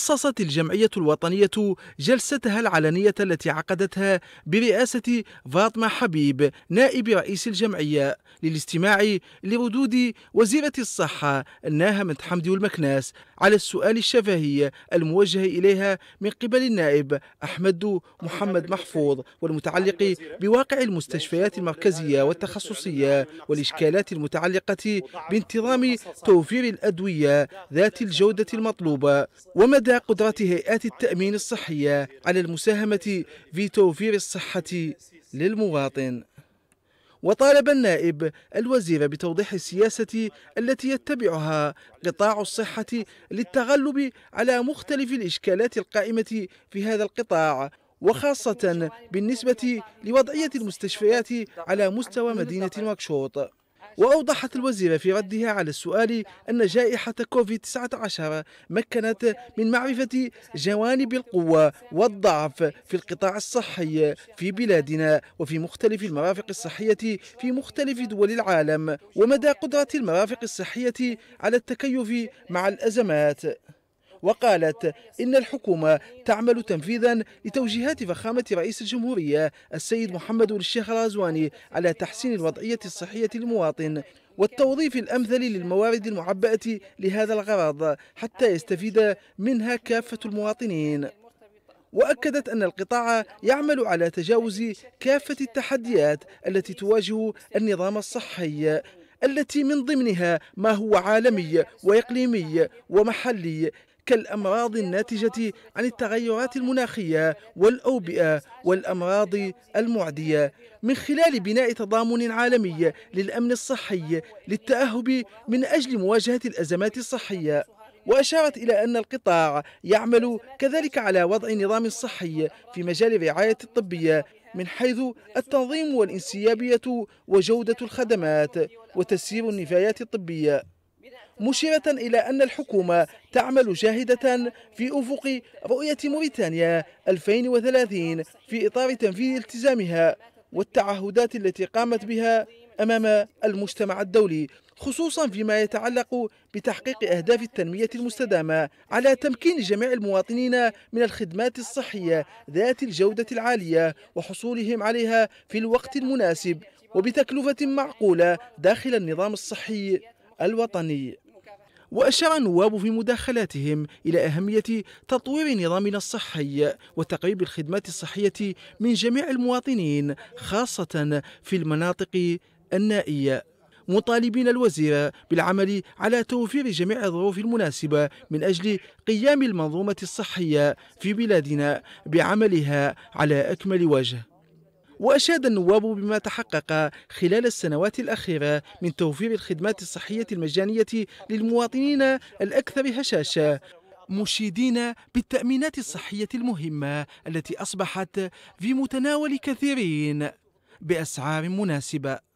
خصصت الجمعية الوطنية جلستها العلنية التي عقدتها برئاسة فاطمة حبيب نائب رئيس الجمعية للاستماع لردود وزيرة الصحة ناهمة حمدي المكناس على السؤال الشفهي الموجه إليها من قبل النائب أحمد محمد محفوظ والمتعلق بواقع المستشفيات المركزية والتخصصية والإشكالات المتعلقة بانتظام توفير الأدوية ذات الجودة المطلوبة ومدى مدى قدرة هيئات التأمين الصحية على المساهمة في توفير الصحة للمواطن وطالب النائب الوزير بتوضيح السياسة التي يتبعها قطاع الصحة للتغلب على مختلف الإشكالات القائمة في هذا القطاع وخاصة بالنسبة لوضعية المستشفيات على مستوى مدينة المكشوط وأوضحت الوزيرة في ردها على السؤال أن جائحة كوفيد-19 مكنت من معرفة جوانب القوة والضعف في القطاع الصحي في بلادنا وفي مختلف المرافق الصحية في مختلف دول العالم ومدى قدرة المرافق الصحية على التكيف مع الأزمات وقالت إن الحكومة تعمل تنفيذا لتوجيهات فخامة رئيس الجمهورية السيد محمد الشيخ رازواني على تحسين الوضعية الصحية للمواطن والتوظيف الأمثل للموارد المعبأة لهذا الغرض حتى يستفيد منها كافة المواطنين وأكدت أن القطاع يعمل على تجاوز كافة التحديات التي تواجه النظام الصحي التي من ضمنها ما هو عالمي وإقليمي ومحلي كالأمراض الناتجة عن التغيرات المناخية والأوبئة والأمراض المعدية من خلال بناء تضامن عالمي للأمن الصحي للتأهب من أجل مواجهة الأزمات الصحية وأشارت إلى أن القطاع يعمل كذلك على وضع نظام صحي في مجال الرعاية الطبية من حيث التنظيم والانسيابية وجودة الخدمات وتسيير النفايات الطبية مشيرة إلى أن الحكومة تعمل جاهدة في أفق رؤية موريتانيا 2030 في إطار تنفيذ التزامها والتعهدات التي قامت بها أمام المجتمع الدولي خصوصا فيما يتعلق بتحقيق أهداف التنمية المستدامة على تمكين جميع المواطنين من الخدمات الصحية ذات الجودة العالية وحصولهم عليها في الوقت المناسب وبتكلفة معقولة داخل النظام الصحي الوطني وأشار النواب في مداخلاتهم إلى أهمية تطوير نظامنا الصحي وتقريب الخدمات الصحية من جميع المواطنين خاصة في المناطق النائية مطالبين الوزير بالعمل على توفير جميع الظروف المناسبة من أجل قيام المنظومة الصحية في بلادنا بعملها على أكمل وجه وأشاد النواب بما تحقق خلال السنوات الأخيرة من توفير الخدمات الصحية المجانية للمواطنين الأكثر هشاشة مشيدين بالتأمينات الصحية المهمة التي أصبحت في متناول كثيرين بأسعار مناسبة